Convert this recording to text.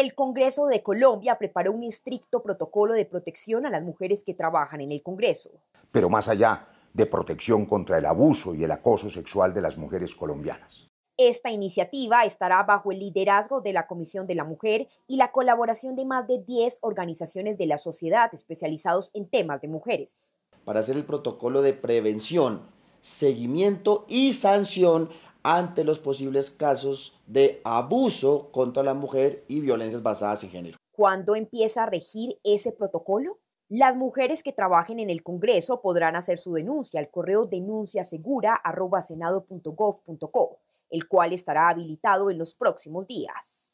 El Congreso de Colombia preparó un estricto protocolo de protección a las mujeres que trabajan en el Congreso. Pero más allá de protección contra el abuso y el acoso sexual de las mujeres colombianas. Esta iniciativa estará bajo el liderazgo de la Comisión de la Mujer y la colaboración de más de 10 organizaciones de la sociedad especializados en temas de mujeres. Para hacer el protocolo de prevención, seguimiento y sanción ante los posibles casos de abuso contra la mujer y violencias basadas en género. ¿Cuándo empieza a regir ese protocolo? Las mujeres que trabajen en el Congreso podrán hacer su denuncia al correo denunciasegura.senado.gov.co, el cual estará habilitado en los próximos días.